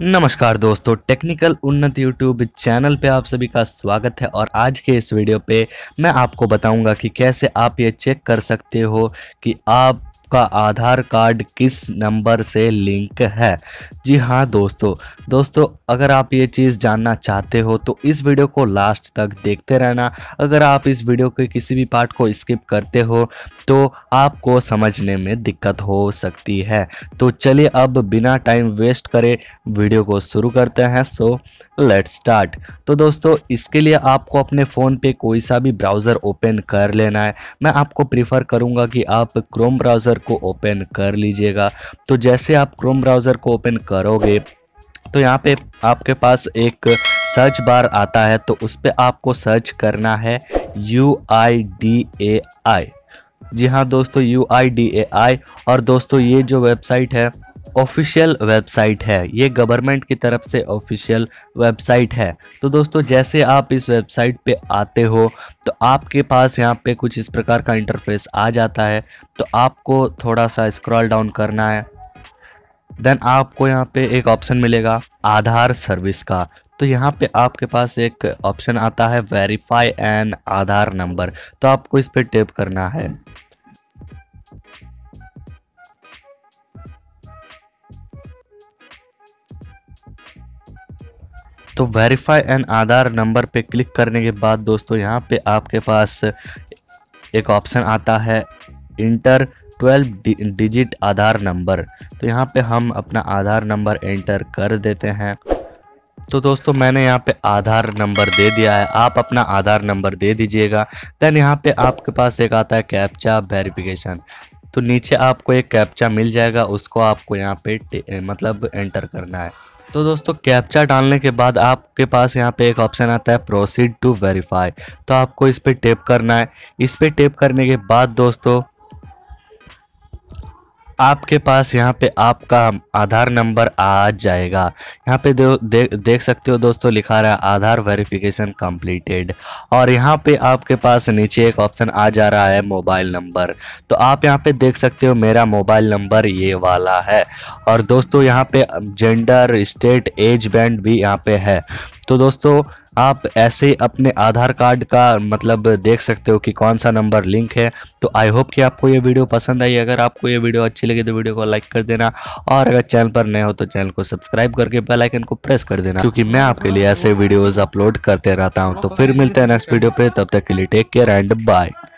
नमस्कार दोस्तों टेक्निकल उन्नत यूट्यूब चैनल पे आप सभी का स्वागत है और आज के इस वीडियो पे मैं आपको बताऊंगा कि कैसे आप ये चेक कर सकते हो कि आप आपका आधार कार्ड किस नंबर से लिंक है जी हाँ दोस्तों दोस्तों अगर आप ये चीज़ जानना चाहते हो तो इस वीडियो को लास्ट तक देखते रहना अगर आप इस वीडियो के किसी भी पार्ट को स्किप करते हो तो आपको समझने में दिक्कत हो सकती है तो चलिए अब बिना टाइम वेस्ट करे वीडियो को शुरू करते हैं सो लेट स्टार्ट तो दोस्तों इसके लिए आपको अपने फ़ोन पे कोई सा भी ब्राउज़र ओपन कर लेना है मैं आपको प्रीफर करूँगा कि आप क्रोम ब्राउज़र ब्राउज़र को ओपन कर लीजिएगा तो जैसे आप क्रोम ब्राउज़र को ओपन करोगे तो यहाँ पे आपके पास एक सर्च बार आता है तो उस पर आपको सर्च करना है यू आई डी ए आई जी हाँ दोस्तों यू आई डी ए आई और दोस्तों ये जो वेबसाइट है ऑफिशियल वेबसाइट है ये गवर्नमेंट की तरफ से ऑफिशियल वेबसाइट है तो दोस्तों जैसे आप इस वेबसाइट पे आते हो तो आपके पास यहाँ पे कुछ इस प्रकार का इंटरफेस आ जाता है तो आपको थोड़ा सा स्क्रॉल डाउन करना है देन आपको यहाँ पे एक ऑप्शन मिलेगा आधार सर्विस का तो यहाँ पे आपके पास एक ऑप्शन आता है वेरीफाई एन आधार नंबर तो आपको इस पर टेप करना है तो वेरीफाई एन आधार नंबर पे क्लिक करने के बाद दोस्तों यहाँ पे आपके पास एक ऑप्शन आता है इंटर 12 डि, डिजिट आधार नंबर तो यहाँ पे हम अपना आधार नंबर एंटर कर देते हैं तो दोस्तों मैंने यहाँ पे आधार नंबर दे दिया है आप अपना आधार नंबर दे दीजिएगा देन यहाँ पे आपके पास एक आता है कैप्चा वेरिफिकेशन तो नीचे आपको एक कैप्चा मिल जाएगा उसको आपको यहाँ पे मतलब एंटर करना है तो दोस्तों कैप्चा डालने के बाद आपके पास यहाँ पे एक ऑप्शन आता है प्रोसीड टू वेरीफाई तो आपको इस पर टेप करना है इस पर टेप करने के बाद दोस्तों आपके पास यहाँ पे आपका आधार नंबर आ जाएगा यहाँ पे दे, दे, देख सकते हो दोस्तों लिखा रहा है आधार वेरिफिकेशन कंप्लीटेड और यहाँ पे आपके पास नीचे एक ऑप्शन आ जा रहा है मोबाइल नंबर तो आप यहाँ पे देख सकते हो मेरा मोबाइल नंबर ये वाला है और दोस्तों यहाँ पे जेंडर स्टेट एज बैंड भी यहाँ पे है तो दोस्तों आप ऐसे अपने आधार कार्ड का मतलब देख सकते हो कि कौन सा नंबर लिंक है तो आई होप कि आपको ये वीडियो पसंद आई अगर आपको ये वीडियो अच्छी लगी तो वीडियो को लाइक कर देना और अगर चैनल पर नए हो तो चैनल को सब्सक्राइब करके बेल आइकन को प्रेस कर देना क्योंकि मैं आपके लिए ऐसे वीडियोज़ अपलोड करते रहता हूँ तो फिर मिलते हैं नेक्स्ट वीडियो पर तब तक के लिए टेक केयर एंड बाय